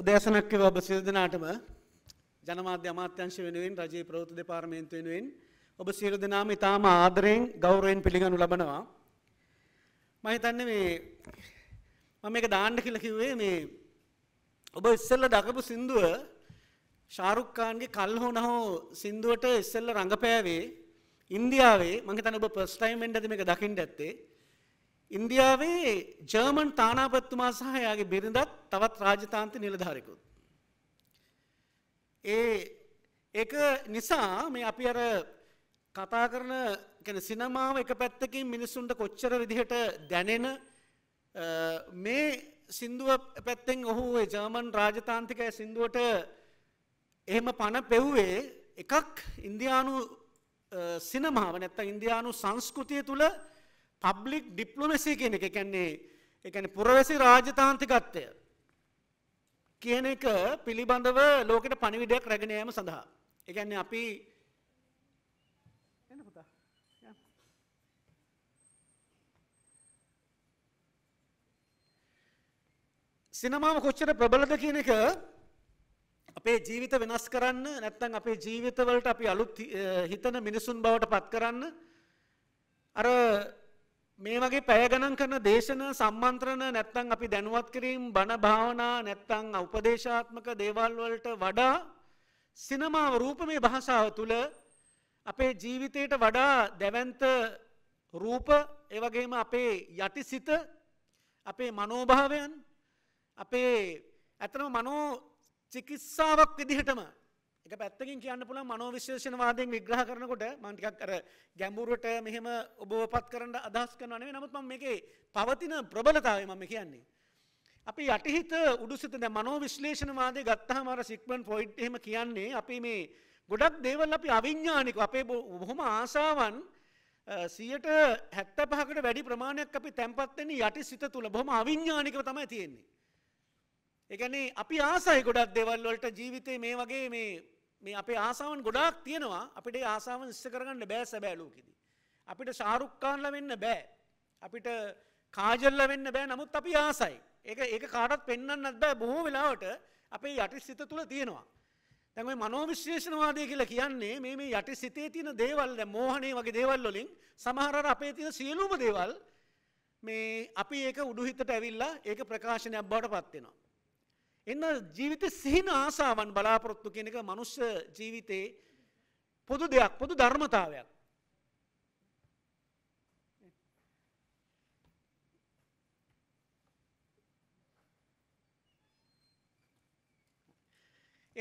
උදෑසනක්කව ඔබ සිල් දෙනාටම ජනමාධ්‍ය අමාත්‍යංශ වෙනුවෙන් රජයේ ප්‍රවෘත්ති දෙපාර්තමේන්තු වෙනුවෙන් ඔබ සියලු දෙනාම ඉතාම ආදරයෙන් ගෞරවයෙන් පිළිගනු ලබනවා. මම හිතන්නේ මේ මම මේක දාන්න කියලා කිව්වේ මේ ඔබ ඉස්සෙල්ලා දකපු සින්දුව ශාරුක් ඛාන්ගේ කල් හොනහෝ සින්දුවට ඉස්සෙල්ලා රඟපෑවේ ඉන්දියාවේ මම හිතන්නේ ඔබ ෆස්ට් ටයිම් වෙන්න ඇති මේක දකින්න ඇත්තේ ඉන්දියාවේ ජර්මන් තානාපත්තුමා සහ එයාගේ බිරිඳත් තවත් රාජතාන්ත නිලධාරකුත්. ඒ එක නිසා මේ අපි අර කතා කරන ගැන සිනමාව එක පැත්තකින් මිනිස්සුන්ට කොච්චර විදිහට දැනෙන මේ සින්දුව පැත්තෙන් ඔහු ජර්මන් රාජතාන්තිකය සින්දුවට එහෙම පණ පෙව්වේ එකක් ඉන්දයානු සිනමාව නැත්ත ඉන්දයානු සංස්කෘතිය තුළ පබ්ලික් ඩිප්ලොමසි කියන එක කැන්නේ එකන පුරවැසි රාජතාන්තිකත්වය කියන එක පිළිබඳව ලෝකට පණිවිඩයක් රැගෙනයම සඳහා. එකන්නේ අපි සිනමාව කොච්චර ප්‍රබලද කියන එක අපේ ජීවිත වෙනස් කරන්න නැත්තන් අපේ ජීවිතවලට අපි අලුත් හිතන මිනිසුන් බවට පත් කරන්න අර මේ වගේ පැය ගණන් කරන දේශනා සම්මන්ත්‍රණ නැත්තම් අපි දැනුවත් කිරීම බණ භාවනා නැත්තම් උපදේශාත්මක දේවල් වලට වඩා සිනමාව රූපමය භාෂාව තුළ අපේ ජීවිතයට වඩා දැවැන්ත රූප ඒ වගේම අපේ යටිසිත අපේ මනෝභාවයන් අපේ ඇතනම මනෝ චිකිත්සාවක් විදිහටම එක පැත්තකින් කියන්න පුළ මනෝවිශේෂණවාදයෙන් විග්‍රහ කරනකොට මන්ටිකක් කර ගැඹුරට මෙහෙම ඔබෝපත් කරට අදහස් කරනනේ නමුත් ම මේකේ පවතින ප්‍රබලතාව මම කියන්නේ. අපි යටහිත උඩුසිතද මනෝවිශ්ලේෂණවාදය ගත්තහමර සික්මන් පොයිට් එහෙම කියන්නේ අපි මේ ගොඩක් දේවල් අපි අවිඤ්ඥානික අපේ බොහොම ආසාවන් සියට හැත්ත පහකට වැඩි ප්‍රමාණයක් අපි තැන්පත්වෙන යටි සිත තුළ බොම අවිඤ්ඥානික තමයි තියෙන්නේ. එකනේ අපි ආසයි ගොඩක් දෙවල්වලට ජීවිතය මේ වගේ මේ මේ අපේ ආසාාවන් ගොඩක් තියෙනවා අපිට ආසාාවන් ඉස්ස කරගන්න බෑ සැබෑලෝකිද. අපිට ශාරුක්කාන්ල වෙන්න බෑ. අපිට කාජල්ල වෙන්න බෑ නමුත් අපි ආසයි. ඒක ඒක කාටත් පෙන්න්නත් බෑ බොහෝ වෙලාවට අපේ යටි සිත තුළ තියෙනවා. තැන්යි මනෝවිශ්‍යේෂණවාදය කියලා කියන්නේ මේ මේ යටි සිතේ තියෙන දේවල්ල මෝහනේ වගේ දේවල්ලොලින් සමහර අපේ තියෙන සියලූම දේවල් මේ අපි ඒක උඩුහිතට ඇවිල්ලා ඒක ප්‍රකාශනයක් බවට පත්වෙනවා. එන්න ජීවිත සිහින ආසාවන් බලාපොරොත්තු කෙනෙක මනුෂ්‍ය ජීවිතයේ පොදු දෙයක් පොදු ධර්මතාවයක්.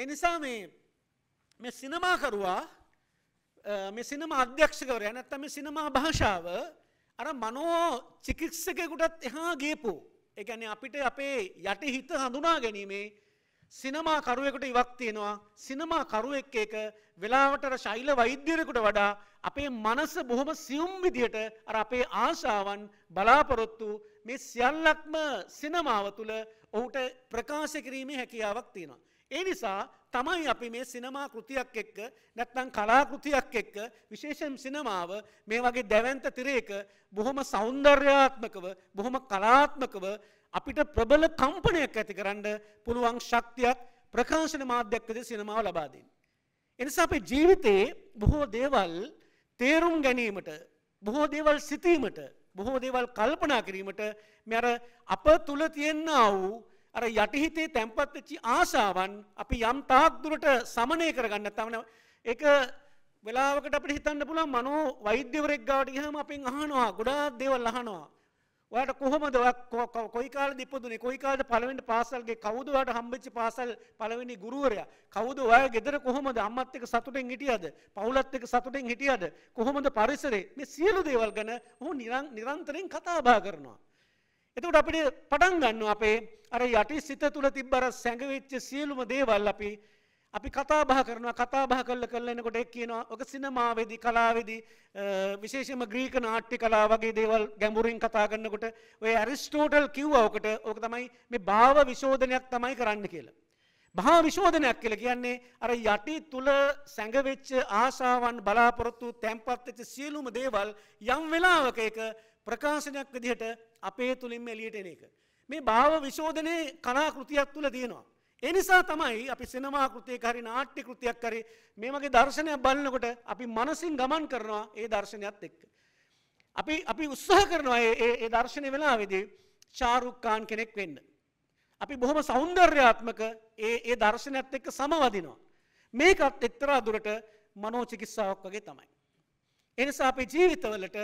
එනිසා මේ සිනමාකරුවා මේ සිනම අධ්‍යක්ෂකවරය නැත්තම සිනමා භාෂාව අර මනෝ චිකිත්සකයකුටත් එහා ගේපු එකැන අපිට අපේ යටි හිත හඳුනා ගැනීමේ සිනමා කරුවෙකුට ඉවක් තියෙනවා සිනමා කරුවෙක් එක වෙලාවටර ශෛල වෛද්‍යරකුට වඩා අපේ මනස බොහොම සියුම් විදියට අර අපේ ආශාවන් බලාපොරොත්තු මේ සියල්ලක්ම සිනමාව තුළ ඔහුට ප්‍රකාශ කිරීමේ හැකියාවක් තියෙනවා. ඒ නිසා තමයි අපි මේ සිනමා කෘතියක් එක්ක නැත්නම් කලාකෘතියක් එක්ක විශේෂම් සිනමාව මේ වගේ දැවන්ත තිරේක බොහොම සෞන්දර්යාත්මකව බොහොම කලාත්මකව අපිට ප්‍රබල කම්පනයක් ඇති කරන්න පුළුවන් ශක්තියක් ප්‍රකාශන මාධ්‍යක්කද සිනමාව ලබාදීන්. එනිසා අපේ ජීවිතයේ බොහෝ දේවල් තේරුම් ගැනීමට බොහෝ දේවල් සිතීමට බොහෝ දේවල් කල්පනා කිරීමට මෙර අප තුළ තියෙන්න්න වූ අර යටිහිතේ තැන්පත් වෙච්ච ආශාවන් අපි යම් තාක් දුරට සමනය කරගන්න තවන ඒක වෙලාවකට අපිට හිතන්න පුළුවන් මනෝ වෛද්‍යවරයෙක් ගාවට ගියාම අපෙන් අහනවා ගොඩාක් දේවල් අහනවා ඔයාලට කොහොමද ඔයා කොයි කාලෙද ඉපදුනේ කොයි කාලෙද පළවෙනි පාසල්ගේ කවුද ඔයාට හම්බෙච්ච පාසල් පළවෙනි ගුරුවරයා කවුද ඔයාගේ ගෙදර කොහොමද අම්මත් එක්ක සතුටෙන් හිටියද පවුලත් එක්ක සතුටෙන් හිටියද කොහොමද පරිසරේ මේ සියලු දේවල් ගැන ඔහු නිරන්තරයෙන් කතා බහ කරනවා එතකට අපිට පටන් ගන්න අපේ අර යටි සිත තුළ තිබ්බර සැඟවෙච්ච සියලුම දේවල් අපි අපි කතා බහ කරනවා කතා බහ කල්ල කල්ල එනකොට එක් කියනවා ඔක සිනමාවේදී කලාවේදී විශේෂම ග්‍රීක නාට්‍ය කලා වගේ දේවල් ගැඹුරින් කතා කරනකොට ඔය ඇරිස්ටෝටල් කිව්වා ඔකට ඕක තමයි මේ භාව විශෝධනයක් තමයි කරන්න කියලා. භාව විශෝධනයක් කියලා කියන්නේ අර යටි තුල සැඟවෙච්ච ආශාවන් බලාපොරොත්තු තැම්පත් වෙච්ච සියලුම දේවල් යම් වෙලාවක ඒක ප්‍රකාශනයක් විදිහට අපේ තුළින්ම එලියට එන එක. මේ භාව විශෝධනය කලාකෘතියක් තුළ තියෙනවා. එනිසා තමයි අපි සිනමා කෘතියක් හරි නාට්‍ය කෘතියක් හරි මේ වගේ දර්ශනයක් බලනකොට අපි මනසින් ගමන් කරනවා ඒ දර්ශනයත් එක්ක. අපි අපි උත්සාහ කරනවා ඒ ඒ දර්ශනය වෙලාවේදී ෂාරුක් ඛාන් කෙනෙක් වෙන්න. අපි බොහොම సౌందర్యාත්මක ඒ ඒ දර්ශනයත් එක්ක සමවදිනවා. මේකත් එක්තරා දුරට මනෝචිකිත්සාවක් වගේ තමයි. එනිසා අපේ ජීවිතවලට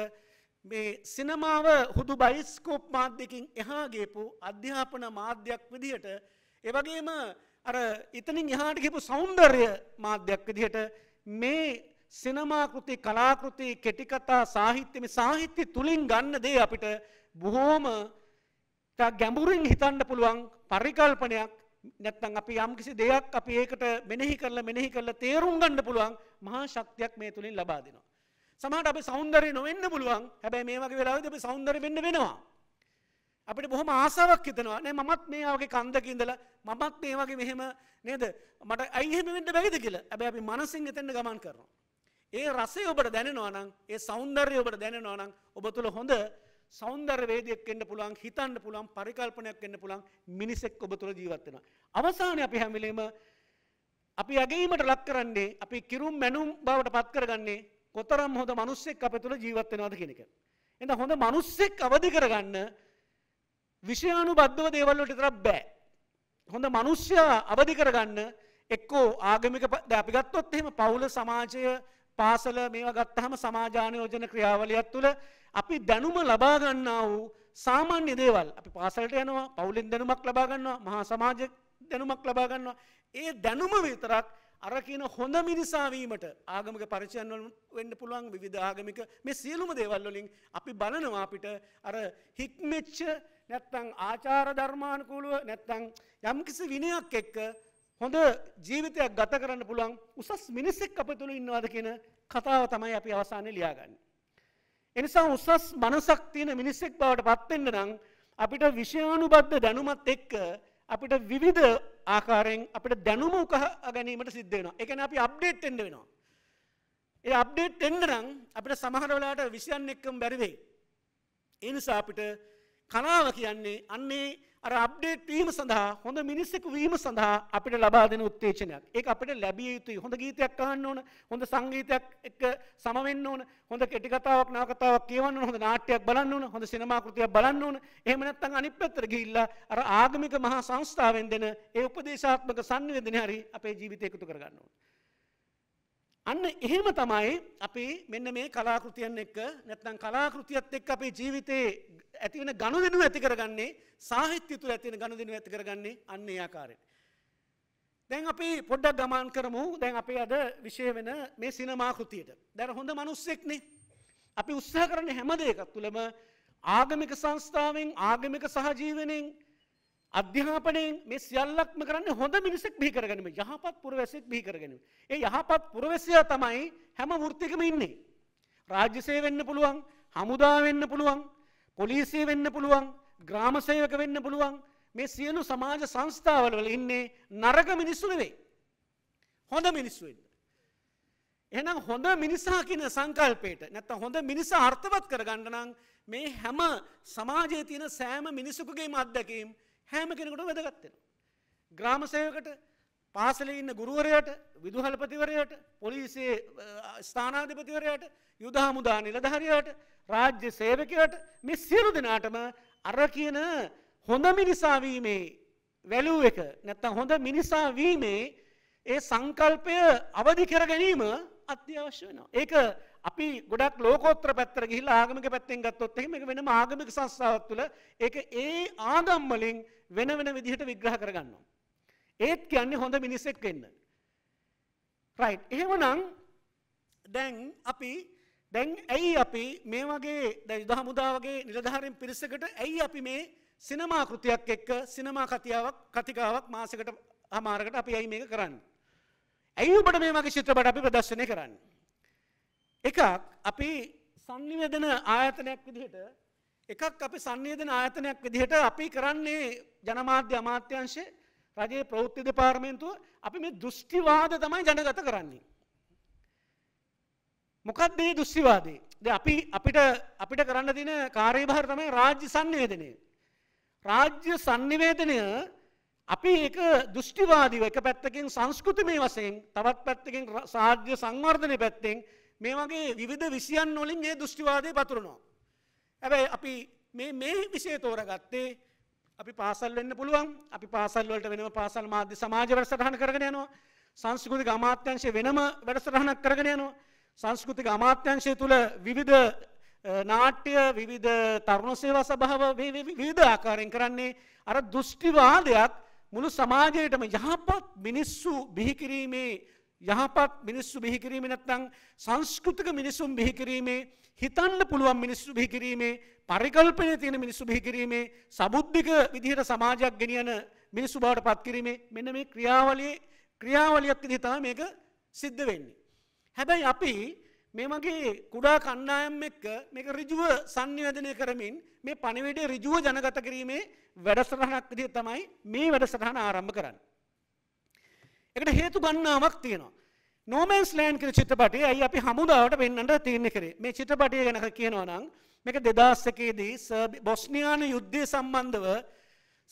මේ සිනමාව හුදු බයිස්කෝප් මාධ්‍යකින් එහාගේපු අධ්‍යාපන මාධ්‍යයක් විදිහට එවගේම අර ඉතනින් එහාට ගිපු සෞන්දර්ය මාධ්‍යයක් විදිහට මේ සිනමාකෘති කලාකෘති කෙටිකතා සාහිත්‍යම සාහිත්‍ය තුළින් ගන්න දේ අපිට බොහෝම ගැඹුරින් හිතන්න පුළුවන් පරිකල්පනයක් නැත්තං අපි යම්කිසි දෙයක් අපි ඒකට මෙනෙහි කරලා මෙනෙහි කරලා තේරුම් ගන්න පුළුවන් මහා ශක්තියක් මේ තුළින් ලබා දෙනවා. සමහට අප සෞන්දරය නොවෙන්න පුළුවන් හැබැයි මේ වගේ වෙලාවද අප සෞන්දර වෙන්න වෙනවා. අපිට බොහොම ආසාවක් හිතනවා නෑ මමත් මේ වගේ කන්දකින්දල මමත් මේ වගේ මෙහෙම නේද මට අයිහෙම වෙන්න බැවිද කියලා ඇබැ අපි මනසින් එතෙන්ට ගමන් කරනවා. ඒ රසේ ඔබට දැනෙනවා නම් ඒ සෞන්දර්ය ඔබට දැනෙනවා නම් ඔබ තුළ හොඳ සෞන්දර්ය වේදයක් වෙන්න පුළුවන් හිතන්න පුළුවන් පරිකල්පනයක් වෙන්න පුළුවන් මිනිසෙක් ඔබ තුළ ජීවත් වෙනවා. අවසානයේ අපි හැම වෙලේම අපි යගීමට ලක් කරන්නේ අපි කිරුම් මැනුම් බවට පත් කරගන්නේ කොතරම් හොඳ මනුස්සෙක් අප තුළ ජීවත්වෙනවාද කෙනෙක. එඳ හොඳ මනුස්සෙක් අවධි කරගන්න විෂයානු බද්ධව දේවල්ලට තරක් බෑ. හොඳ මනුෂ්‍යයා අවධි කරගන්න එක්කෝ ආගමික අපි ගත්තොත් එහෙම පවුල සමාජය පාසල මේවා ගත්තහම සමාජාන යෝජන ක්‍රියාවලියත් තුළ අපි දැනුම ලබා ගන්නා වූ සාමාන්‍ය දේවල් අපි පාසලට යනවා පවුලෙන් දැනුමක් ලබා ගන්නවා මහා සමාජ දැනුමක් ලබා ගන්නවා ඒ දැනුම විතරක් අර කියන හොඳ මිනිසා වීමට ආගමික පරිචයන් වල වෙන්න පුළුවන් විවිධ ආගමික මේ සියලුම දේවල් වලින් අපි බලනවා අපිට අර හික්මෙච්ච නැත්නම් ආචාර ධර්මානුකූලව නැත්නම් යම්කිසි විනයක් එක්ක හොඳ ජීවිතයක් ගත කරන්න පුළුවන් උසස් මිනිසෙක් අප තුළ ඉන්නවාද කියන කතාව තමයි අපි අවසානයේ ලියාගන්නේ. එනිසා උසස් මනසක් තියෙන මිනිසෙක් බවට පත් වෙන්න නම් අපිට විෂයානුබද්ධ දැනුමත් එක්ක අපිට විවිධ ආකාරයෙන් අපිට දැනුම උකහ ගැනීමට සිද්ධ වෙනවා. ඒ කියන්නේ අපි අප්ඩේට් වෙන්න වෙනවා. ඒ අප්ඩේට් වෙන්න නම් අපිට සමහර වෙලාවට විෂයන් එක්කම බැරි වෙයි. ඒ නිසා අපිට කලාව කියන්නේ අන්නේ අර අප්ඩේට් වීම සඳහා හොඳ මිනිස්සෙක් වීම සඳහා අපිට ලබා දෙන උත්තේජනයක්. ඒක අපිට ලැබිය යුතුයි. හොඳ ගීතයක් අහන්න ඕන, හොඳ සංගීතයක් එක්ක සම වෙන්න ඕන, හොඳ කෙටි කතාවක්, නව කතාවක් කියවන්න ඕන, හොඳ නාට්‍යයක් බලන්න ඕන, හොඳ සිනමා කෘතියක් බලන්න ඕන. එහෙම නැත්නම් අනිත් පැත්තට ගිහිල්ලා අර ආගමික මහා සංස්ථාවෙන් දෙන ඒ උපදේශාත්මක sannivedana හරි අපේ ජීවිතේ එකතු කරගන්න ඕන. අන්න එහෙම තමයි අපි මෙන්න මේ කලාකෘතියන් එක්ක නැත්නම් කලාකෘතියත් එක්ක අපේ ජීවිතේ ඇති වෙන ගනුදෙනුව ඇති කරගන්නේ සාහිත්‍ය තුල ඇති වෙන ගනුදෙනුව ඇති කරගන්නේ අන්න ඒ ආකාරයට. දැන් අපි පොඩ්ඩක් ගමන් කරමු දැන් අපේ අද විශේෂ වෙන මේ සිනමා කෘතියට. දැන් හොඳ මිනිස්සෙක්නේ. අපි උත්සාහ කරන හැම දෙයක තුලම ආගමික සංස්ථාවෙන් ආගමික සහජීවනයෙන් අධ්‍යාපනයෙන් මේ සියල්ලක්ම කරන්න හොඳ මිනිසෙක් බිහි කරගැනීම යහපත් පුරවැසියෙක් බිහි කරගැනීම. ඒ යහපත් පුරවැසියා තමයි හැම වෘත්තිකම ඉන්නේ. රාජ්‍ය සේවය වෙන්න පුළුවන්, හමුදා වෙන්න පුළුවන්, පොලිසිය වෙන්න පුළුවන්, ග්‍රාම සේවක වෙන්න පුළුවන්. මේ සියලු සමාජ සංස්ථාවල වල ඉන්නේ නරක මිනිස්සු නෙවෙයි. හොඳ මිනිස්සු ඉන්න. එහෙනම් හොඳ මිනිසා කියන සංකල්පයට නැත්තම් හොඳ මිනිසා අර්ථවත් කරගන්න නම් මේ හැම සමාජයේ තියෙන සෑම මිනිසෙකුගේම අත්දැකීම් හැම කෙනකට වැදගත්වෙන. ග්‍රාමසයකට පාසල ඉන්න ගුරුවරයට විදුහල්පතිවරයට පොලිසේ ස්ථානාධිපතිවරයට යුද හමුදා නිලධහරයට රාජ්‍ය සේවකයට මෙ සියලු දෙනාටම අර කියන හොඳ මිනිසාවීමේ වැලූ එක නැත්තම් හොඳ මිනිසාවීමේ ඒ සංකල්පය අවධි කර ගැනීම අත්‍යවශ්‍ය වෙනවා. ඒක අපි ගොඩක් ලෝකෝත්‍ර පැත්තර ගිහිල් ආගමික පැත්තෙන් ගත්තොත් එහෙම ඒක වෙනම ආගමික සංස්ථාවක් තුළ ඒක ඒ ආගම් වලින් වෙන වෙන විදිහට විග්‍රහ කරගන්නවා. ඒත් කියන්නේ හොඳ මිනිස්සෙක් වෙන්න. රයිට්. එහෙමනම් දැන් අපි දැන් ඇයි අපි මේ වගේ දැන් යුද හමුදා වගේ නිලධාරීන් පිරිසකට ඇයි අපි මේ සිනමා කෘතියක් එක්ක සිනමා කතියාවක් කතිකාවක් මාසයකට හමාරකට අපි ඇයි මේක කරන්නේ? ඇයි ඔබට මේ වගේ චිත්‍රපට අපි ප්‍රදර්ශනය කරන්නේ? එකක් අපි සංනිවේදන ආයතනයක් විදිහට එකක් අපි සංනිවේදන ආයතනයක් විදිහට අපි කරන්නේ ජනමාධ්‍ය අමාත්‍යංශයේ රජයේ ප්‍රවෘත්ති දෙපාර්තමේන්තුව අපි මේ දෘෂ්ටිවාද තමයි ජනගත කරන්නේ. මොකක්ද මේ දෘෂ්ටිවාදේ? දැන් අපි අපිට අපිට කරන්න තියෙන කාර්යභාරය තමයි රාජ්‍ය සංනිවේදනය. රාජ්‍ය සංනිවේදනය අපි ඒක දෘෂ්ටිවාදීව එක පැත්තකින් සංස්කෘතිමය වශයෙන් තවත් පැත්තකින් රාජ්‍ය සංවර්ධනය පැත්තෙන් මේ වගේ විවිධ විසියන් නොලින් මේ දෘෂ්ටිවාදය පතුරනවා. ඇැබයි අපි මේ විෂය තෝරගත්තේ අපි පාසල් වෙන්න පුළුවන් අපි පාසල් වලට වෙනම පාසල් මාධ්‍ය සමාජ වැඩසටහන කරගෙන යනවා සංස්කෘතික අමාත්‍යංශය වෙනම වැඩසටහනක් කරගෙන යනවා සංස්කෘතික අමාත්‍යංශය තුළ විවිධ නාට්‍ය විවිධ තරුණ සේවා සභාව විවිධ ආකාරයෙන් කරන්නේ අර දෘෂ්ටිවාදයක් මුළු සමාජයටම යහපත් මිනිස්සු බිහි කිරීමේ යහපත් මිනිස්සු බිහිකිරීම නැත්නම් සංස්කෘතික මිනිසුම් බිහිකිරීමේ හිතන්න පුළුවන් මිනිස්සු බිහිකිරීමේ පරිකල්පනය තියෙන මිනිස්සු බිහිකිරීමේ සබුද්ධික විදිහට සමාජයක් ගෙනියන මිනිස්සු බවට පත්කිරීමේ මෙන්න මේ ක්‍රියාවලියේ ක්‍රියාවලියක් විදිහට තමයි මේක සිද්ධ වෙන්නේ. හැබැයි අපි මේ වගේ කුඩා කණ්ඩායම් එක්ක මේක ඍජුව සංනිවේදනය කරමින් මේ පණිවිඩය ඍජුව ජනගත කිරීමේ වැඩසටහනක් විදිහට තමයි මේ වැඩසටහන ආරම්භ කරන්නේ. එකට හේතු ගන්නාවක් තියෙනවා. නෝමන්ස් ලෑන් කර චිත්‍රපටය ඇයි අපි හමුදාවට වෙන්නට තියන්න කරේ මේ චිත්‍රපටය ගැනක කියනවනම් මේක දෙදස්සකේදී බොස්්නියාන යුද්ධය සම්බන්ධව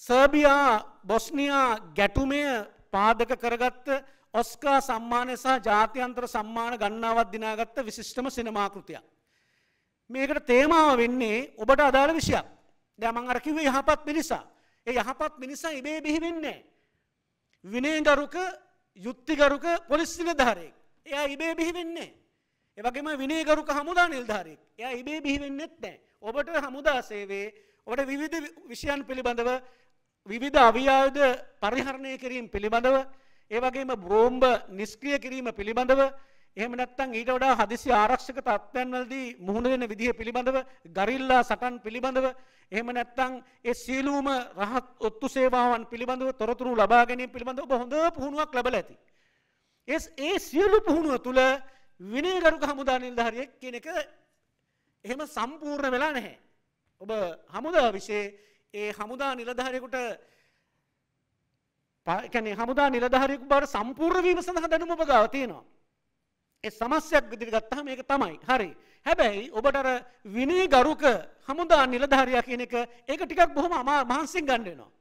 සර්බියා බොස්්නියා ගැටුමය පාදක කරගත්ත ඔස්කා සම්මානය සහ ජාතියන්තර සම්මාන ගන්නාවත් දිනාගත්ත විශිෂ්ටම සිනමාකෘතියක්. මේකට තේමාව වෙන්නේ ඔබට අදාළ විෂයක් දැමං අරකිව යහපත් මිනිසා. ඒ යහපත් මිනිසා ඉබේ බිහිවෙන්නේ. විනේගරුක යුත්තිගරුක පොලිස් නිලධාරයෙක් එයා ඉබේ බිහි වෙන්නේ. එවගේම විනයගරුක හමුදා නිල්ධාරයෙක් එයා ඉබේ බිහි වෙන්නෙත් නෑ. ඔබට හමුදා සේවේ ඔබට විවිධ විෂයන් පිළිබඳව විවිධ අවියායුධ පරිහරණය කිරීම පිළිබඳව ඒවගේම බ්‍රෝම්භ නිස්ක්‍රිය කිරීම පිළිබඳව එහෙම නැත්නම් ඊට වඩා හදිසි ආරක්ෂක තත්ත්වයන්වලදී මුහුණ දෙන විදිහ පිළිබඳව ගරිල්ලා සටන් පිළිබඳව එහෙම නැත්නම් ඒ සියලුම රහත් ඔත්තු සේවාවන් පිළිබඳව තොරතුරු ලබා ගැනීම පිළිබඳව ඔබ හොඳ පුහුණුවක් ලැබලා ඇති. ඒ ඒ සියලු පුහුණුව තුළ විනයගරුක හමුදා නිලධාරියෙක් කියන එක එහෙම සම්පූර්ණ වෙලා නැහැ. ඔබ හමුදා විශේෂ ඒ හමුදා නිලධාරියෙකුට කියන්නේ හමුදා නිලධාරියෙකු බවට සම්පූර්ණ වීම සඳහා දැනුම ඔබ ගාව තියෙනවා. ඒ සමස්යක් විදිහට ගත්තහම මේක තමයි. හරි. හැබැයි ඔබට අර විනය ගරුක හමුදා නිලධාරියා කියන එක ඒක ටිකක් බොහොම මහන්සියෙන් ගන්න වෙනවා.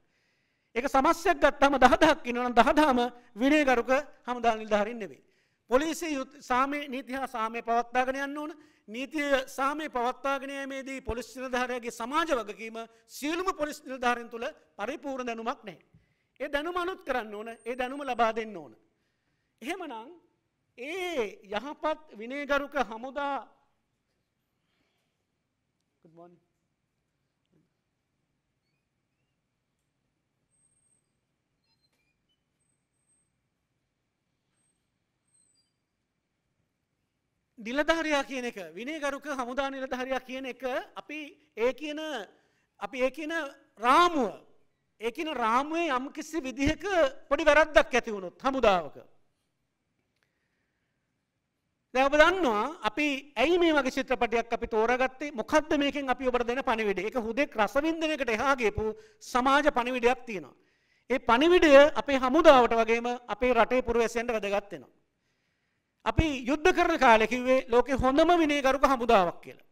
ඒක සමස්යක් ගත්තහම 10000ක් ඉන්නවනම් 10000ම විනය ගරුක හමුදා නිලධාරීන් නෙවෙයි. පොලිසිය සාමයේ නීති හා සාමය පවත්වාගෙන යන්න ඕන. නීතිය සාමය පවත්වාගෙන යීමේදී පොලිස් නිලධාරියාගේ සමාජ වගකීම සියලුම පොලිස් නිලධාරීන් තුළ පරිපූර්ණ දැනුමක් නැහැ. ඒ දැනුම අලුත් කරන්න ඕන. ඒ දැනුම ලබා දෙන්න ඕන. එහෙමනම් ඒ යහපත් විනේගරුක හමුදා good morning නිලධාරයා කියන එක විනේගරුක හමුදා නිලධාරයා කියන එක අපි ඒ කියන අපි ඒ කියන රාමුව ඒකින රාමුවේ යම් කිසි විදිහක පොඩි වැරද්දක් ඇති වුණොත් හමුදාවක දැන් ඔබ දන්නවා අපි ඇයි මේ වගේ චිත්‍රපටයක් අපි තෝරාගත්තේ මොකද්ද මේකෙන් අපි ඔබට දෙන පණිවිඩය ඒක හුදෙක් රසවින්දනයකට එහා ගියපු සමාජ පණිවිඩයක් තියෙනවා ඒ පණිවිඩය අපේ හමුදාවට වගේම අපේ රටේ පුරවැසියන්ට වැදගත් වෙනවා අපි යුද්ධ කරන කාලේ කිව්වේ ලෝකේ හොඳම විනයගරුක හමුදාවක් කියලා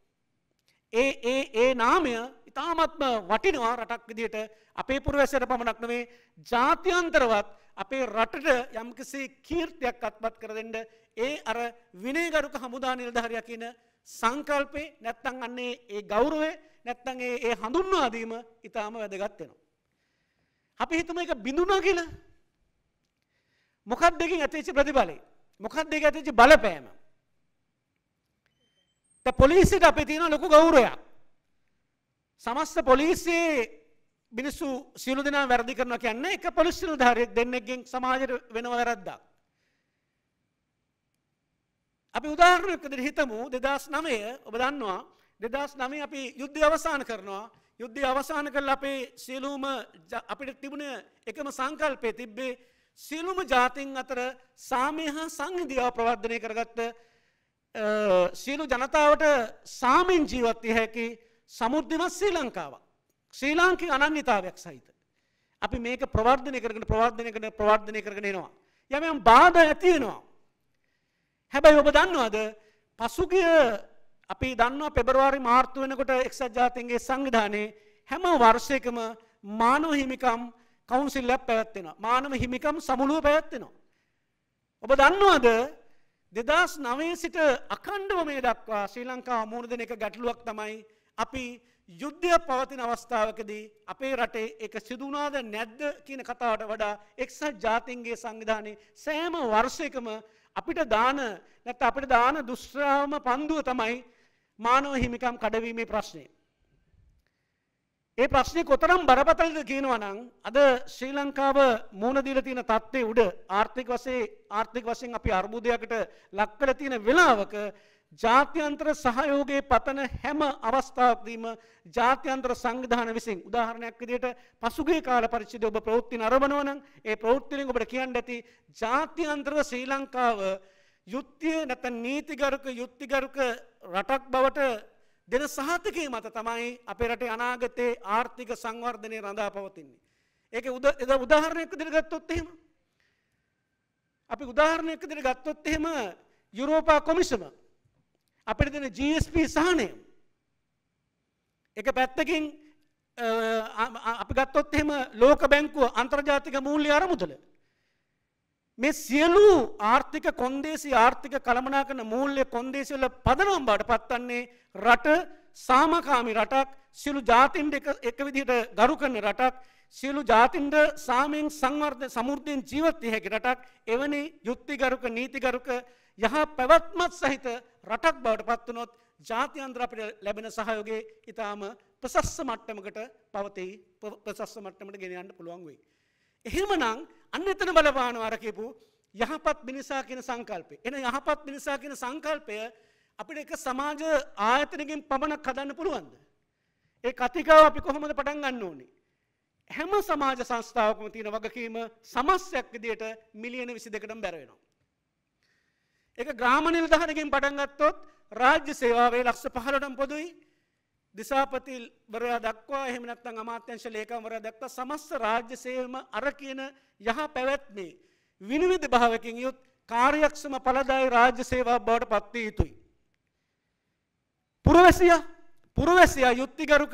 ඒ ඒ ඒ නාමය ඉතාමත්ම වටිනවා රටක් විදිහට අපේ පුරවැසියට පමණක් නෙවෙයි ජාත්‍යන්තරවත් අපේ රටට යම්කිසි කීර්තියක් අත්පත් කර දෙන්න ඒ අර විනේගරුක හමුදා නිල්ධාරයක් කියන සංකල්පේ නැත්තං අන්නේ ඒ ගෞරුවේ නැත්තං ඒ හඳුන්වාදීම ඉතාම වැදගත්වෙනවා. අපි හිතම එක බිඳුනා කියලා මොකක් දෙකින් ඇතිච්චි ප්‍රතිබලය මොකක් දෙක ඇතිච්චි බලපෑම. පොලිසිට අපි තියෙන ලොකු ගෞරයක් සමස්ත පොලිසියේ මිනිස්සු සියලු දෙනා වැරදි කරනවා කියන්නේ එක පොලිස් නිලධාරියෙක් දෙන්නෙක්ගෙන් සමාජයට වෙනව වැරද්දක්. අපි උදාහරණයක් විදිහට හිතමු 2009 ඔබ දන්නවා 2009 අපි යුද්ධය අවසන් කරනවා යුද්ධය අවසන් කරලා අපේ සියලුම අපිට තිබුණ එකම සංකල්පය තිබ්බේ සියලුම ජාතීන් අතර සාමය හා සංහිඳියාව ප්‍රවර්ධනය කරගත්ත සියලු ජනතාවට සාමෙන් ජීවත් විය හැකි සමෘද්ධිමත් ශ්‍රී ලංකාවක් ශ්‍රී ලාංකික අනන්‍යතාවයක් සහිත අපි මේක ප්‍රවර්ධනය කරගෙන ප්‍රවර්ධනය කරන ප්‍රවර්ධනය කරගෙන එනවා යම් යම් බාධා ඇති වෙනවා හැබැයි ඔබ දන්නවාද පසුගිය අපි දන්නවා පෙබරවාරි මාර්තු වෙනකොට එක්සත් ජාතීන්ගේ සංවිධානයේ හැම වර්ෂයකම මානව හිමිකම් කවුන්සිල්ලක් පැවැත්වෙනවා. මානව හිමිකම් සමුළුව පැවැත්වෙනවා. ඔබ දන්නවාද දෙදස් නවේ සිට අකණ්ඩව මේ දක්වා ශ්‍රී ලංකා මූුණ දෙන එක ගැටලුවක් තමයි අපි යුද්ධය පවතින අවස්ථාවකදී අපේ රටේ එක සිදුනාද නැද්ද කියන කතාවට වඩා එක්සත් ජාතින්ගේ සංවිධානය සෑම වර්ෂයකම අපිට දාන නැත්නම් අපිට දාන දුෂ්්‍රාවම පන්දුව තමයි මානව හිමිකම් කඩවීමේ ප්‍රශ්නය. ඒ ප්‍රශ්නේ කොතරම් බරපතලද කියනවා නම් අද ශ්‍රී ලංකාව මූණ දීලා තියෙන தත්ත්වයේ උඩ ආර්ථික වශයෙන් ආර්ථික වශයෙන් අපි අර්බුදයකට ලක් කරලා තියෙන වෙලාවක ජාත්‍යන්ත්‍ර සහයෝගේ පතන හැම අවස්ථාවක්දීම ජාත්‍යන්ත්‍ර සංවිධාන විසින් උදාහරණයක් විදියට පසුගේ කාල පරිච්ඡේදය ඔබ ප්‍රවෘත්ති නරඹනවා නම් ඒ ප්‍රවෘත්තියෙන් ඔබට කියන්න ඇති ජාත්‍යන්තරව ශ්‍රී ලංකාව යුක්තිය නැත්නම් නීතිගරුක යුක්තිගරුක රටක් බවට දෙන සහතිකය මත තමයි අපේ රටේ අනාගතයේ ආර්ථික සංවර්ධනය රඳා පවතින්නේ. ඒක උදාහරණයක් විදියට ගත්තොත් එහෙම අපි උදාහරණයක් විදියට ගත්තොත් එහෙම යුරෝපා කොමිසම අපිට දෙන ජස්ප සහනය එක පැත්තකින් අපි ගත්තොත් එහෙම ලෝක බැංකුව අන්තර්ජාතික මූල්‍ය අරමුදල මේ සියලු ආර්ථික කොන්දේසි ආර්ථික කළමනා කරන මූල්‍ය කොන්දේසිවල පදනම් බවට පත්වන්නේ රට සාමකාමි රටක් සියලු ජාතින්ට එක විදිහට ගරු කරන රටක් සියලු ජාතින්ට සාමයෙන් සංවර්ධ සමෘද්ධයෙන් ජීවත් වෙ හැකි රටක් එවැනි යුක්තිගරුක නීතිගරුක යහ පැවැත්මත් සහිත රටක් බවට පත්වනොත් ජාතියන්ත්‍ර අපට ලැබෙන සහයෝගේ ඉතාම ප්‍රසස්ස මට්ටමකට පවතයි ප්‍රසස්ස මට්ටමට ගෙනයන්න පුළුවන් වෙයි. එහෙමනං අන්න එතන බලපාන අරකිපු යහපත් මිනිසා කියෙන සංකල්පය. එන යහපත් මිනිසා කියෙන සංකල්පය අපිට එක සමාජ ආයතනකින් පමණක් කදන්න පුළුවන්ද. ඒ කතිකාව අපි කොහොමද පටන් ගන්න ඕනේ. හැම සමාජ සංස්ථාවකම තියෙන වගකීම සමස්යක් විදියට මිලියන විසි දෙකටම් බැරවෙනවා. එක ග්‍රාම නිලධානකින් පටන් ගත්තොත් රාජ්‍ය සේවාවේ ලක්ෂ 15ටම පොදුයි. දිසාපතිවරයා දක්වා එහෙම නැත්නම් අමාත්‍යංශ ලේකම්වරයා දක්වා සමස්ත රාජ්‍ය සේවම අර කියන යහ පැවැත්මේ විනිවිද භාවකින් යුත් කාර්යක්ෂම ඵලදායි රාජ්‍ය සේවා බවට පත් විය යුතුයි. පුරවැසියා පුරවැසියා යුක්තිගරුක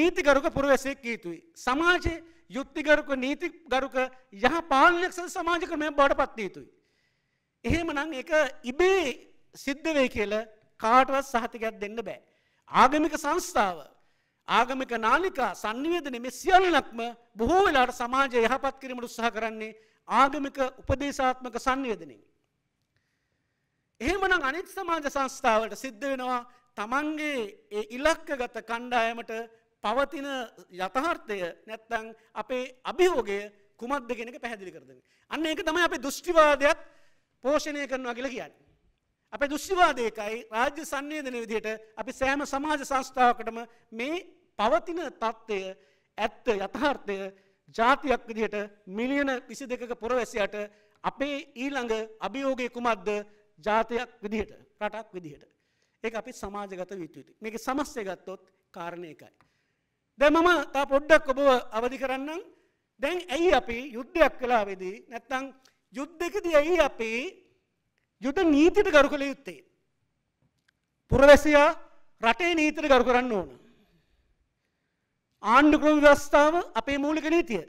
නීතිගරුක පුරවැසියෙක් කිය යුතුයි. සමාජයේ යුක්තිගරුක නීතිගරුක යහ පාලනයක් සමාජ ක්‍රමයක් බවට පත් විය යුතුයි. එහෙමනම් ඒක ඉබේ සිද්ධ වෙයි කියලා කාටවත් සහතිකයක් දෙන්න බෑ. ආගමික සංස්ථාව ආගමික නාලිකා sannivedana මේ සියල්ලක්ම බොහෝ වෙලාවට සමාජය යහපත් කිරීමට උත්සාහ කරන්නේ ආගමික උපදේශාත්මක sannivedanen. එහෙමනම් අනිත් සමාජ සංස්ථාවලට සිද්ධ වෙනවා තමන්ගේ ඒ ඉලක්කගත කණ්ඩායමට පවතින යථාර්ථය නැත්නම් අපේ අභියෝගය කුමක්ද කියන එක පැහැදිලි කර දෙන්න. අන්න ඒක තමයි අපේ දෘෂ්ටිවාදයත් පෝෂණය කරනවා කියලා කියන්නේ. අපේ දුෂ්‍යවාදයකයි රාජ්‍ය සංවේදන විදිහට අපි සෑම සමාජ සංස්ථාවකටම මේ පවතින தত্ত্বය ඇත්ත යථාර්ථය ජාතියක් විදිහට මිලියන 22ක පුරවැසියාට අපේ ඊළඟ අභියෝගය කුමක්ද ජාතියක් විදිහට රටක් විදිහට ඒක අපි සමාජගත විය යුතුයි මේක සමස්තය ගත්තොත් කාරණේ එකයි දැන් මම තා පොඩ්ඩක් ඔබව අවදි කරන්නම් දැන් ඇයි අපි යුද්ධයක් කලාවේදී නැත්නම් යුද්ධකදී ඇයි අපේ යුද නීතිට ගරු කළ යුත්තේ. පුරවැසියා රටේ නීතිට ගරු කරන්න ඕන. ආණ්ඩුක්‍රම ව්‍යවස්ථාව අපේ මූලික නීතිය.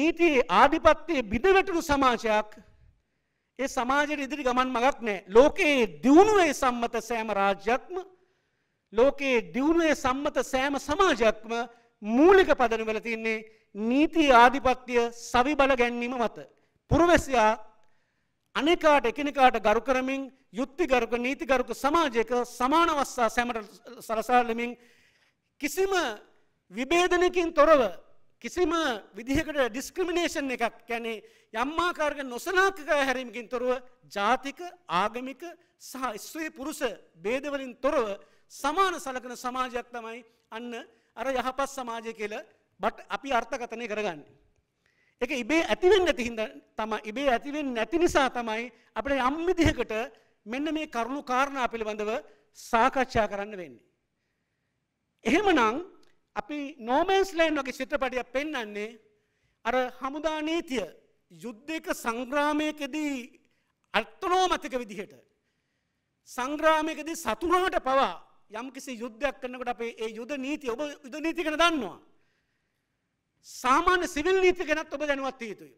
නීතියේ ආධිපත්‍යයේ බිඳවැටුණු සමාජයක් ඒ සමාජයට ඉදිරි ගමන් මගක් නෑ. ලෝකයේ දියුණුවේ සම්මත සෑම රාජ්‍යයක්ම ලෝකයේ දියුණුවේ සම්මත සෑම සමාජයක්ම මූලික පදනවල තින්නේ නීති ආධිපත්‍ය සවිබල ගැන්වීම මත. පුරවැසියා අනෙකාට එකිනෙකාට ගරු කරමින් යුක්තිගරුක නීතිගරුක සමාජයක සමාන අවස්ථා සැමට සලසාලමින් කිසිම විභේදනකින් තොරව කිසිම විදිහකට ඩිස්ක්‍රිමිනේෂන් එකක් ගැනේ යම්මාකාරක නොසනාකක හැරීමකින් තොරව ජාතික ආගමික සහ ස්ත්‍රී පුරුෂ බේදවලින් තොරව සමාන සලකන සමාජයක් තමයි අන්න අර යහපත් සමාජය කියල බට අපි අර්ථකතනය කරගන්නේ. එක ඉබේ ඇතිවෙන් නැති හිද තම ඉබේ ඇතිවෙන් නැති නිසා තමයි අපට අම්විදිහකට මෙන්න මේ කරුණු කාරණා පිළිබඳව සාකච්ඡා කරන්න වෙන්නේ. එහෙමනම් අපි නෝමේන්ස්ලෑන් වගේ චිත්‍රපටියක් පෙන්වන්නේ අර හමුදා නීතිය යුද්ධයක සංග්‍රාමයකදී අර්ථනෝමතික විදිහට සංග්‍රාමයකදී සතුරාට පවා යම්කිසි යුද්ධයක් කරනකොට අපේ ඒ යුද නීතිය ඔබ යුද නීති ගැන දන්නවා සාමාන්‍ය සිවිල් නීති ගැනත් ඔබ දැනුවත් යුතුයි.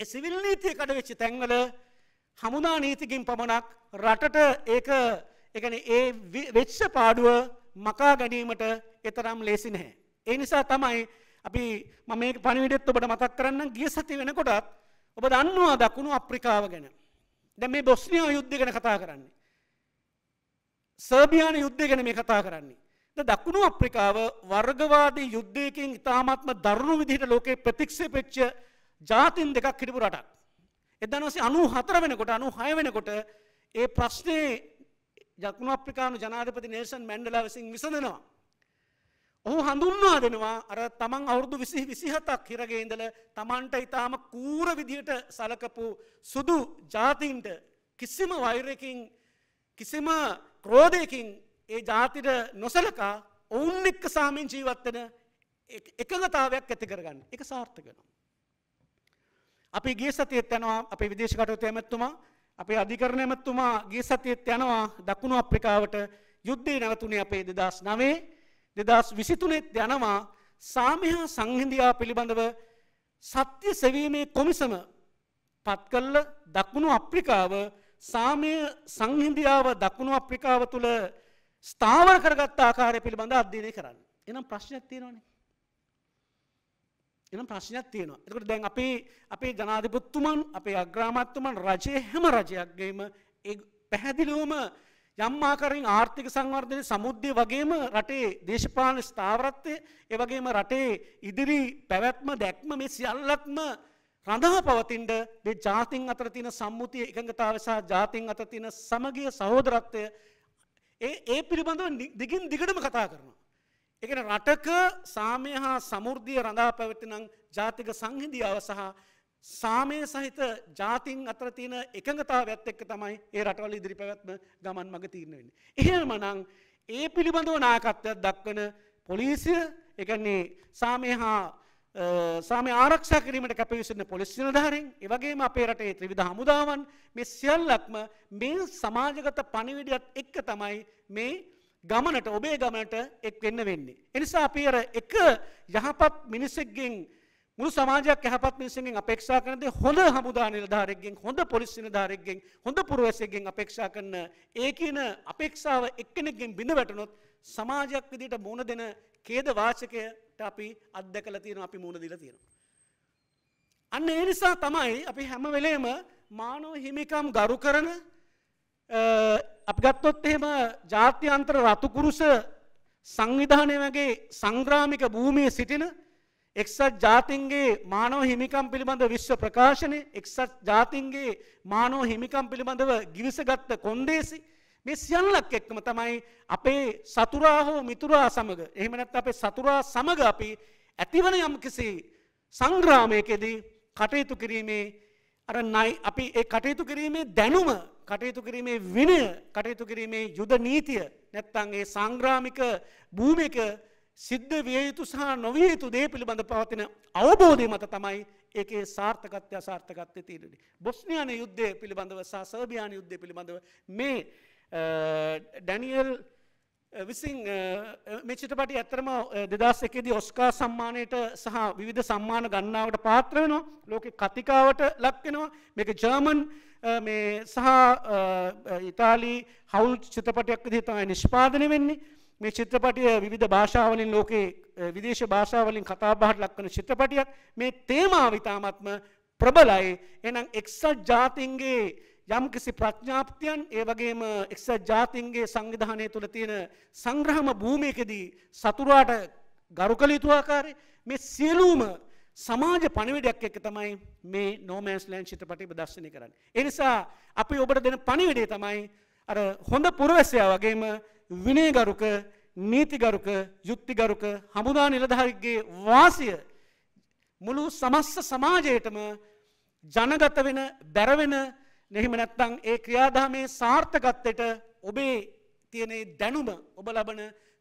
ඒ සිවිල් නීතිය කඩවෙච්ච තැන්වල හමුදා නීතිකින් පමණක් රටට ඒක එකන ඒ වෙච්ච පාඩුව මකා ගැනීමට එතරම් ලේසි නැහැ. ඒ නිසා තමයි අපි මම මේ පණිවිඩෙත් ඔබට මතක් කරන්න ගිය සති වෙනකොටත් ඔබ දන්නවා දකුණු අප්‍රිකාව ගැන. දැන් මේ බොස්නියා යුද්ධය ගැන කතා කරන්නේ. සර්බියානු යුද්ධය ගැන මේ කතා කරන්නේ. දකුණු අප්‍රිකාව වර්ගවාදී යුද්ධයකින් ඉතාමත්ම දරුණු විදිහට ලෝකේ ප්‍රතික්ෂේපෙච්ච ජාතින් දෙකක් හිටපු රටක්. එදනවසේ අනු හතර වෙනකොට අනු හය වෙනකොට ඒ ප්‍රශ්නයේ ජකුණු අප්‍රිකානු ජනාධපති නේෂන් මැන්ඩලා විසින් විසඳනවා. ඔහු හඳුන්වා දෙනවා අර තමන් අවුරුදු විසි විසිහතක් හිරගේ ඉඳල තමන්ට ඉතාම කූර විදියට සලකපු සුදු ජාතින්ට කිසිම වෛරයකින් කිසිම ක්‍රෝධයකින් ඒ ජාතිට නොසලකා ඔවුන් එක්ක සාමෙන් ජීවත්වන එකඟතාවයක් ඇති කරගන්න එක සාර්ථකනවා. අපි ගේ සතියත් යනවා අපේ විදේශකටයුතු ඇමැත්තුමා අපේ අධිකරණ ඇමැත්තුමා ගේ සතියත් යනවා දකුණු අප්‍රිකාවට යුද්ධය නැවතුනේ අපේ දෙදස් නවේ දෙදස් විසිතුනෙත් යනවා සාමහා සංහින්දයා පිළිබඳව සත්‍ය සැවීමේ කොමිසම පත්කල්ල දකුණු අප්‍රිකාව සාමය සංහින්දියාව දකුණු අප්‍රිකාව තුළ ස්ථාවර කරගත් ආකාරය පිළිබඳ අධ්‍යයනය කරන්න. එනම් ප්‍රශ්නයක් තියෙනවානේ. එනම් ප්‍රශ්නයක් තියෙනවා. එතකොට දැන් අපේ අපේ ජනාධිපතිතුමන්, අපේ අග්‍රාමාත්‍යතුමන් රජයේ හැම රජයක්ගේම ඒ පැහැදිලිවම යම් ආකාරයෙන් ආර්ථික සංවර්ධනය සමුද්දය වගේම රටේ දේශපාලන ස්ථාවරත්වය ඒ වගේම රටේ ඉදිරි පැවැත්ම දැක්ම මේ සියල්ලක්ම රඳහා පවතිනද මේ ජාතින් අතර තියෙන සම්මුතිය එකඟතාවය සහ ජාතින් අතර තියෙන සමගිය සහෝදරත්වය ඒ ඒ පිළිබඳව දිගින් දිගටම කතා කරනවා. එකන රටක සාමය හා සමුෘද්ධිය රඳා පැවතිනං ජාතික සංහිදියාව සහ සාමය සහිත ජාතින් අත්‍රතින එකඟතා වැත් එක්ක තමයි ඒ රටවල ඉදිරි පැවැත්ම ගමන් මඟ තීරණ වෙන්න. එහෙම නං ඒ පිළිබඳව නාකත්වයක් දක්වන පොලිසිය එකන්නේ සාමය හා සාම ආරක්ෂා කිරීමට කැපවිසින්න පොලිස් නිලධාරීන් එවගේම අපේ රටේ ත්‍රිවිධ හමුදාවන් මේ සියල්ලක්ම මේ සමාජගත පණිවිඩයත් එක්ක තමයි මේ ගමනට ඔබේ ගමනට එක් වෙන්න වෙන්නේ. එනිසා අපි අර එක යහපත් මිනිසෙක්ගෙන් මුළු සමාජයක් යහපත් මිනිසෙන්ගෙන් අපේක්ෂා කරන දේ හොඳ හමුදා නිලධාරියෙක්ගෙන් හොඳ පොලිස් නිලධාරියෙක්ගෙන් හොඳ පුරවැසියෙක්ගෙන් අපේක්ෂා කරන ඒ කියන අපේක්ෂාව එක්කෙනෙක්ගෙන් බිඳ වැටුනොත් සමාජයක් විදිට මුණ දෙන කේද වාචකයට අපි අත්දැකල තියෙන අපි මුණ දිල තියෙන. අන්න ඒ නිසා තමයි අපි හැම වෙලේම මානව හිමිකම් ගරු කරන අපි ගත්තොත් එහෙම ජාත්‍යන්තර රතුකුරුස සංවිධානය වගේ සංග්‍රාමික භූමිය සිටින එක්සත් ජාතින්ගේ මානව හිමිකම් පිළිබඳ විශ්ව ප්‍රකාශනය එක්සත් ජාතින්ගේ මානව හිමිකම් පිළිබඳව ගිවිසගත්ත කොන්දේසි මේ සියල්ලක් එක්කම තමයි අපේ සතුරා හෝ මිතුරා සමග එහෙම නැත්නම් අපේ සතුරා සමග අපි ඇතිවන යම්කිසි සංග්‍රාමයකදී කටයුතු කිරීමේ අර නයි අපි ඒ කටයුතු කිරීමේ දැනුම කටයුතු කිරීමේ විනය කටයුතු කිරීමේ යුද නීතිය නැත්නම් ඒ සංග්‍රාමික භූමික සිද්ධ විය යුතු සහ නොවිය යුතු දේ පිළිබඳ පවතින අවබෝධය මත තමයි ඒකේ සාර්ථකත්වය අසාර්ථකත්වය තීරණය. බොස්නියානු යුද්ධය පිළිබඳව සහ සර්බියානු යුද්ධය පිළිබඳව මේ ඩැනියල් uh, uh, විසින් uh, මේ චිත්‍රපටි ඇත්තරම දෙදස් එකේදී ඔස්කා සම්මානයට සහ විවිධ සම්මාන ගන්නාවට පාත්‍ර වෙනවා ලෝක කතිකාවට ලක් වෙනවා මේක ජර්මන් මේ සහ ඉතාලි හවුල් චිත්‍රපටයක් විදිහට තමයි නිෂ්පාදනය වෙන්නේ මේ චිත්‍රපටය විවිධ භාෂාවලින් ලෝකේ විදේශ භාෂාවලින් කතා බහට ලක් වෙන චිත්‍රපටයක් මේ තේමාව ඉතාමත්ම ප්‍රබලයි එහෙනම් එක්සත් ජාතීන්ගේ යම් කිසි ප්‍රඥාප්තියන් ඒ වගේම එක්සත් ජාතින්ගේ සංවිධානය තුළ තියෙන සංග්‍රහම භූමියකදී සතුරාට ගරු කළ යුතු ආකාරය මේ සියලුම සමාජ පණිවිඩයක් එක්ක තමයි මේ නෝමෑන්ස් ලෑන් චිත්‍රපටය ප්‍රදර්ශනය කරන්නේ. ඒ නිසා අපි ඔබට දෙන පණිවිඩය තමයි අර හොඳ පුරවැසියා වගේම විනයගරුක නීතිගරුක යුක්තිගරුක හමුදා නිලධාරිගේ වාසිය මුළු සමස්ත සමාජයටම ජනගත වෙන බැරවෙන එහෙම නැත්නම් ඒ ක්‍රියාදාමයේ සාර්ථකත්වයට ඔබේ තියෙන දැනුම ඔබ ලබන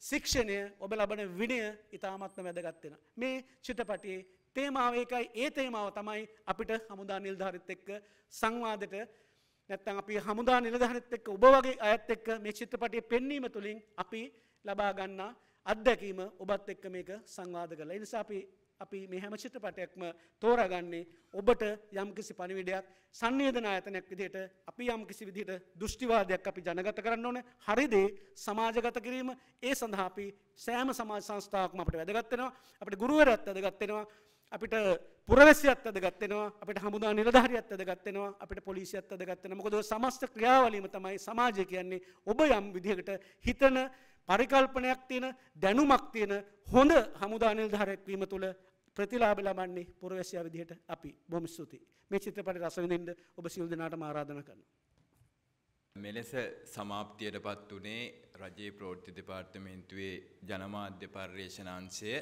ශික්ෂණය ඔබ ලබන විනය ඉතාමත්ම වැදගත් වෙනවා. මේ චිත්‍රපටයේ තේමාව ඒකයි ඒ තේමාව තමයි අපිට හමුදා නිලධාරීත් එක්ක සංවාදෙට නැත්නම් අපි හමුදා නිලධාරීත් එක්ක ඔබ වගේ අයත් එක්ක මේ චිත්‍රපටයේ පෙන්වීම තුලින් අපි ලබා ගන්නා අත්දැකීම ඔබත් එක්ක මේක සංවාද කරලා. ඒ නිසා අපි අපි මේ හැම චිත්‍රපටයක්ම තෝරාගන්නේ ඔබට යම්කිසි පණිවිඩයක් සංවේදන ආයතනයක් විදිහට අපි යම්කිසි විදිහට දෘෂ්ටිවාදයක් අපි ජනගත කරන්න ඕනේ. හරිදේ සමාජගත කිරීම ඒ සඳහා අපි සෑම සමාජ සංස්ථාවක්ම අපිට වැදගත් වෙනවා. අපිට ගුරුවරයත් වැදගත් වෙනවා. අපිට පුරවැසියත් වැදගත් වෙනවා. අපිට හමුදා නිලධාරියත් වැදගත් වෙනවා. අපිට පොලිසියත් වැදගත් වෙනවා. මොකද ඔය සමස්ත ක්‍රියාවලියම තමයි සමාජය කියන්නේ. ඔබ යම් විදිහකට හිතන පරිකල්පනයක් තියෙන දැනුමක් තියෙන හොඳ හමුදා නිලධාරියෙක්වීම තුළ ප්‍රතිලාභ ලබන්නේ පුරවැසියා විදිහට අපි බොහොම ස්තුතියි. මේ චිත්‍රපටය රස විඳින්න ඔබ සියලු දෙනාටම ආරාධනා කරනවා. මෙලෙස සමාප්තියටපත් උනේ රජයේ ප්‍රවෘත්ති දෙපාර්තමේන්තුවේ ජනමාධ්‍ය පර්යේෂණාංශය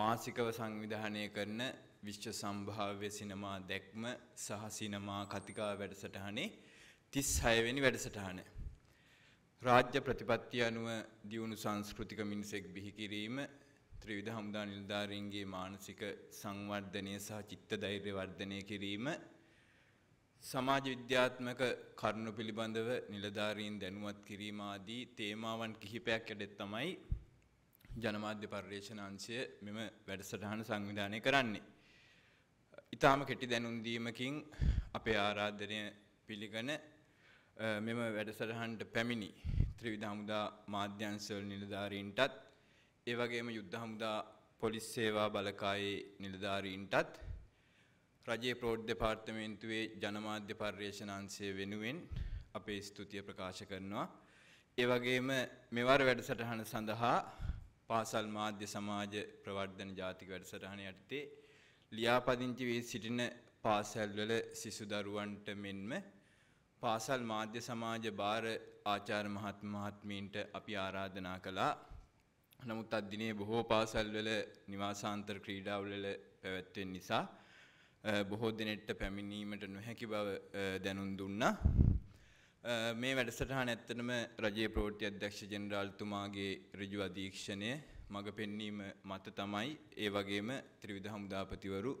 මාසිකව සංවිධානය කරන විශ්ව සම්භාව්‍ය සිනමා දැක්ම සහ සිනමා කතිකා වැඩසටහනේ 36 වෙනි වැඩසටහන. රාජ්‍ය ප්‍රතිපත්තිය අනුව දියුණු සංස්කෘතික මිනිසෙක් බිහි කිරීම ත්‍රිවිධ හමුදා නිලධාරීන්ගේ මානසික සංවර්ධනය සහ චිත්ත ධෛර්ය වර්ධනය කිරීම සමාජ විද්‍යාත්මක කරුණු පිළිබඳව නිලධාරීන් දැනුවත් කිරීම ආදී තේමාවන් කිහිපයක් ඇඩෙත් තමයි ජනමාධ්‍ය පර්යේෂණ අංශය මෙම වැඩසටහන සංවිධානය කරන්නේ. ඊටාම කෙටි දැනුම් දීමකින් අපේ ආරාධනය පිළිගන මෙම වැඩසටහනට පැමිණි ත්‍රිවිධ හමුදා මාධ්‍යංශවල නිලධාරීන්ටත් ඒ වගේම යුද්ධ හමුදා පොලිස් සේවා බලකායේ නිලධාරීන්ටත් රජයේ ප්‍රෝඩ් දෙපාර්තමේන්තුවේ ජනමාධ්‍ය පර්යේෂණංශය වෙනුවෙන් අපේ ස්තුතිය ප්‍රකාශ කරනවා. ඒ වගේම මෙවර වැඩසටහන සඳහා පාසල් මාධ්‍ය සමාජ ප්‍රවර්ධන ජාතික වැඩසටහන යටතේ ලියාපදිංචි වී සිටින පාසල්වල සිසු දරුවන්ට මෙන්ම පාසල් මාධ්‍ය සමාජ භාර ආචාර්ය මහත් මහත්මීන්ට අපි ආරාධනා කළා. නමුත් අද දිනේ බොහෝ පාසල්වල නිවාසාන්තර ක්‍රීඩාවල පැවැත්වෙන නිසා බොහෝ දිනෙට පැමිණීමට නොහැකි බව දැනුම් දුන්නා. මේ වැඩසටහන ඇත්තටම රජයේ ප්‍රවෘත්ති අධ්‍යක්ෂ ජෙනරාල්තුමාගේ ඍජු අධීක්ෂණය මඟ පෙන්වීම මත තමයි ඒ වගේම ත්‍රිවිධ හමුදාපතිවරු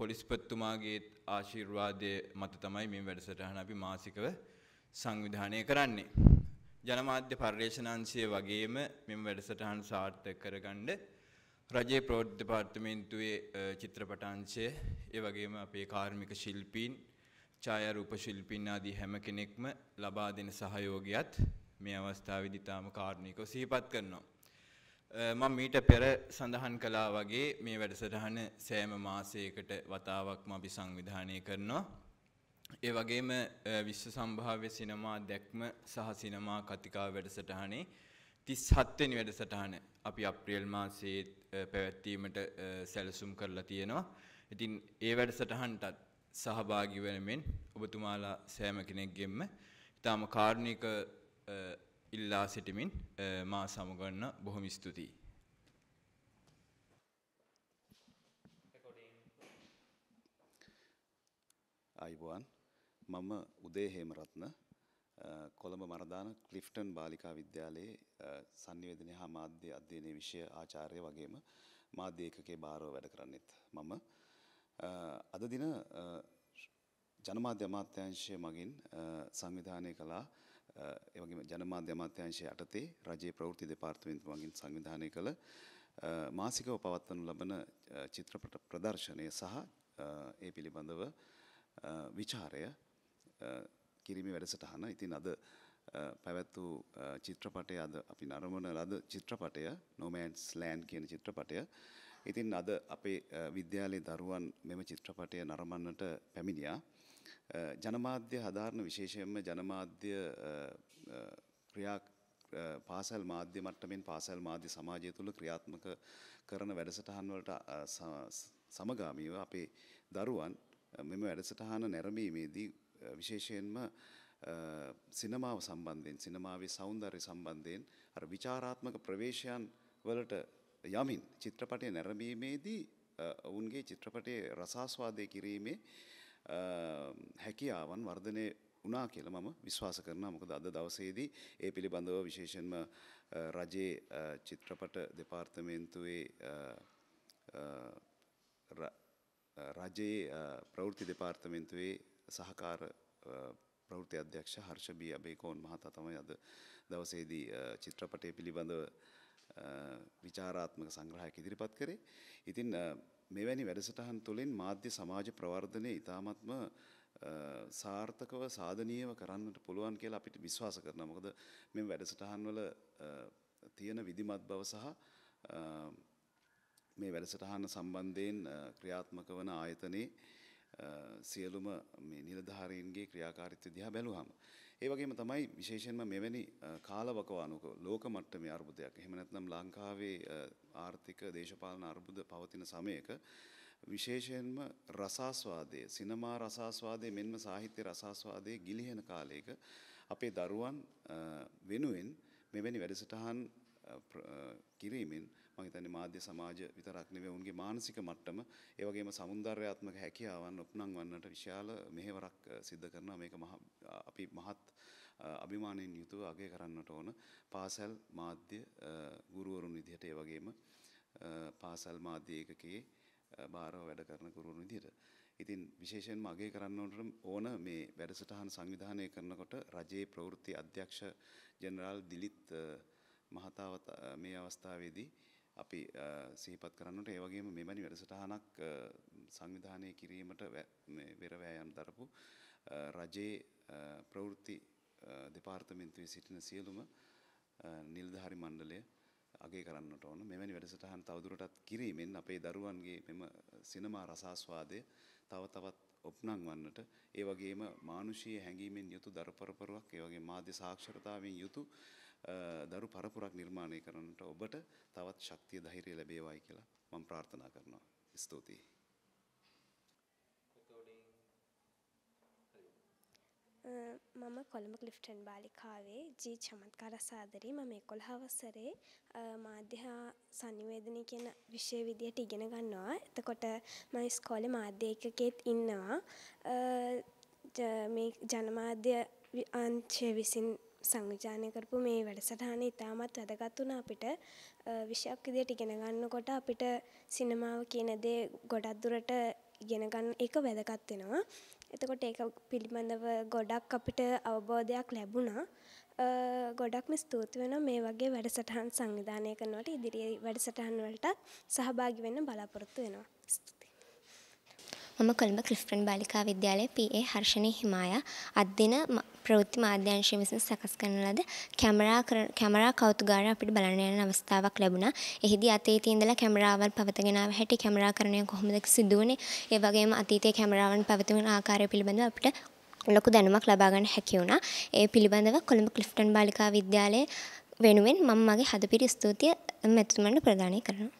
පොලිස්පතිතුමාගේ ආශිර්වාදය මත තමයි මේ වැඩසටහන අපි මාසිකව සංවිධානය කරන්නේ. ජනමාධ්‍ය පර්යේෂණංශය වගේම මෙම වැඩසටහන් සාර්ථක කරගන්න රජයේ ප්‍රෝඩ් දෙපාර්තමේන්තුවේ චිත්‍රපටංශය ඒ වගේම අපේ කාර්මික ශිල්පීන් ඡායාරූප ශිල්පීන් ආදී හැම කෙනෙක්ම ලබා දෙන සහයෝගයත් මේ අවස්ථාවේදී තාම කාරුණිකව සිහිපත් කරනවා. මම මීට පෙර සඳහන් කළා වගේ මේ වැඩසටහන සෑම මාසයකට වතාවක්ම අපි සංවිධානය කරනවා. ඒ වගේම විශ්ව සම්භාව්‍ය සිනමා දැක්ම සහ සිනමා කතිකාව වැඩසටහනේ 37 වෙනි වැඩසටහන අපි අප්‍රේල් මාසයේ පැවැත්වීමට සැලසුම් කරලා තියෙනවා. ඉතින් ඒ වැඩසටහනටත් සහභාගී වෙන මෙන් ඔබතුමාලා සෑම කෙනෙක්ගෙම ඊටාම කාරුණික ඉල්ලා සිටිමින් මා සමගන්න බොහොම ස්තුතියි. අයිබුවන් මම උදේ හේමරත්න කොළඹ මරදාන ක්ලිෆ්ටන් බාලිකා විද්‍යාලයේ සංනිවේදනය හා මාධ්‍ය අධ්‍යයනය විෂය ආචාර්ය වගේම මාධ්‍ය ඒකකේ භාරව වැඩ කරන්නෙත් මම අද දින ජනමාධ්‍ය අමාත්‍යංශය මගින් සංවිධානය කළා එවගේම ජනමාධ්‍ය අමාත්‍යංශය යටතේ රජයේ ප්‍රවෘත්ති දෙපාර්තමේන්තුව මගින් සංවිධානය කළ මාසිකව පවත්වනු ලබන චිත්‍රපට ප්‍රදර්ශනය සහ ඒ පිළිබඳව විචාරය කිරිමි වැඩසටහන. ඉතින් අද පැවැත් වූ චිත්‍රපටය අද අපි නරමන ලද චිත්‍රපටය නොමෑන්ස් ලෑන් කියන චිත්‍රපටය. ඉතින් අද අපේ විද්‍යාලයේ දරුවන් මෙම චිත්‍රපටය නරමන්නට පැමිණියා. ජනමාධ්‍ය හදාරණ විශේෂයෙන්ම ජනමාධ්‍ය ක්‍රියා පාසල් මාධ්‍ය මට්ටමින් පාසල් මාධ්‍ය සමාජය තුළ ක්‍රියාත්මක කරන වැඩසටහන් වලට සමගාමීව අපේ දරුවන් මෙම වැඩසටහන නැරඹීමේදී විශේෂයෙන්ම සිනමාව සම්බන්ධයෙන් සිනමාවේ సౌందර්ය සම්බන්ධයෙන් අර විචාරාත්මක ප්‍රවේශයන් වලට යමින් චිත්‍රපටය නැරඹීමේදී ඔවුන්ගේ චිත්‍රපටයේ රසාස්වාදය කිරීමේ හැකියාවන් වර්ධනය වුණා කියලා මම විශ්වාස කරනවා. මොකද අද දවසේදී ඒ පිළිබඳව විශේෂයෙන්ම රජයේ චිත්‍රපට දෙපාර්තමේන්තුවේ රජයේ ප්‍රවෘත්ති දෙපාර්තමේන්තුවේ සහකාර ප්‍රවෘත්ති අධ්‍යක්ෂ හර්ෂ බී අබේකෝන් මහතා තමයි අද දවසේදී චිත්‍රපටය පිළිබඳව විචාරාත්මක සංග්‍රහයක් ඉදිරිපත් කරේ. ඉතින් මෙවැනි වැඩසටහන් තුළින් මාධ්‍ය සමාජ ප්‍රවර්ධනය ඉතාමත්ම සාර්ථකව සාධනීයව කරන්නට පුළුවන් කියලා අපිට විශ්වාස කරනවා. මොකද මේ වැඩසටහන් වල තියෙන විධිමත් බව සහ මේ වැඩසටහන සම්බන්ධයෙන් ක්‍රියාත්මක වන ආයතනයේ සියලුම මේ නිලධාරීන්ගේ ක්‍රියාකාරීත්වය දිහා බැලුවහම ඒ වගේම තමයි විශේෂයෙන්ම මෙවැනි කාලවකවානුක ලෝක මට්ටමේ අර්බුදයක්. එහෙම නැත්නම් ලංකාවේ ආර්ථික දේශපාලන අර්බුද පවතින සමයක විශේෂයෙන්ම රසාස්වාදය සිනමා රසාස්වාදය මෙන්ම සාහිත්‍ය රසාස්වාදය ගිලිහෙන කාලයක අපේ දරුවන් වෙනුවෙන් මෙවැනි වැඩසටහන් කිරීමෙන් මම හිතන්නේ මාධ්‍ය සමාජ විතරක් නෙවෙයි ඔවුන්ගේ මානසික මට්ටම ඒ වගේම సౌందర్యාත්මක හැකියාවන් උපනංවන්නට විශාල මෙහෙවරක් සිද්ධ කරනවා මේක අපි මහත් අභිමානයෙන් යුතුව අගය කරන්නට ඕන පාසල් මාධ්‍ය ගුරුවරුන් විදිහට ඒ වගේම පාසල් මාධ්‍ය ඒකකයේ භාරව වැඩ කරන ගුරුවරුන් විදිහට ඉතින් විශේෂයෙන්ම අගය කරන්න ඕන මේ වැඩසටහන් සංවිධානය කරනකොට රජයේ ප්‍රවෘත්ති අධ්‍යක්ෂ ජෙනරාල් දිලිත් මහතාවත් මේ අවස්ථාවේදී අපි සිහිපත් කරන්නට ඒ වගේම මෙවැනි වැඩසටහනක් සංවිධානය කිරීමට වෙරවෑයම් දරපු රජයේ ප්‍රවෘත්ති දෙපාර්තමේන්තුවේ සිටින සියලුම නිලධාරි මණ්ඩලය අගේ කරන්නට ඕන මෙවැනි වැඩසටහන් තවදුරටත් කිරීමෙන් අපේ දරුවන්ගේ මෙම සිනමා රසාස්වාදය තව තවත් ඔප්නංවන්නට ඒ වගේම මානුෂීය හැඟීමෙන් යුතු දරපරපරුවක් ඒ වගේ මාධ්‍ය සාක්ෂරතාවෙන් යුතු දරු පරපුරක් නිර්මාණය කරන්නට ඔබට තවත් ශක්තිය ධෛර්යය ලැබේවායි කියලා මම ප්‍රාර්ථනා කරනවා. ස්තුතියි. මම කොළඹ ක්ලිෆ්ටන් බාලිකාවේ ජී චමත්කාර සාදරී මම එකොළ හවසරේ මාධ්‍යහා සනිවේදනය කියන විෂය විදියට ඉගෙන ගන්නවා. එතකොට මම ස්කෝලේ මාධ්‍ය එකකෙත් ඉන්නවා. මේ ජනමාධ්‍ය අංශය විසින් සංවිධානය කරපු මේ වැඩසටහන ඉතාමත් වැදගත් වුණා අපිට විෂයක් විදියට ඉගෙන ගන්නකොට අපිට සිනමාව කියන දේ ගොඩක් දුරට ඉගෙන ගන්න එක වැදගත් වෙනවා. එතකොට ඒක පිළිබඳව ගොඩක් අපිට අවබෝධයක් ලැබුණා. ගොඩක්ම ස්තුති වෙනවා මේ වගේ වැඩසටහන් සංවිධානය කරනවට ඉදිරි වැඩසටහන් වලටත් සහභාගී වෙන්න බලාපොරොත්තු වෙනවා. මම කොළඹ ක්‍රිස්ටන් බාලිකා විද්‍යාලයේ පීඒ හර්ෂණය හිමාය අත්දින ප්‍රවෘත්ති මාධ්‍යංශය විසින් සකස් කරන ලද කැමරා කැමරා කෞතුගාර අපිට බලන්න යන අවස්ථාවක් ලැබුණා. එහිදී අතීතයේ ඉඳලා කැමරාවන් පවත්ගෙන ආව හැටි කැමරා කරණය කොහොමද සිදු වුනේ? ඒ වගේම අතීතයේ කැමරාවන් පවත්වන ආකාරය පිළිබඳව අපිට ලොකු දැනුමක් ලබාගන්න හැකි වුණා. ඒ පිළිබඳව කොළඹ ක්ලිෆ්ටන් බාලිකා විද්‍යාලය වෙනුවෙන් මම මගේ හදපිරි ස්තුතිය මැතිතුමන්ට ප්‍රදානය කරනවා.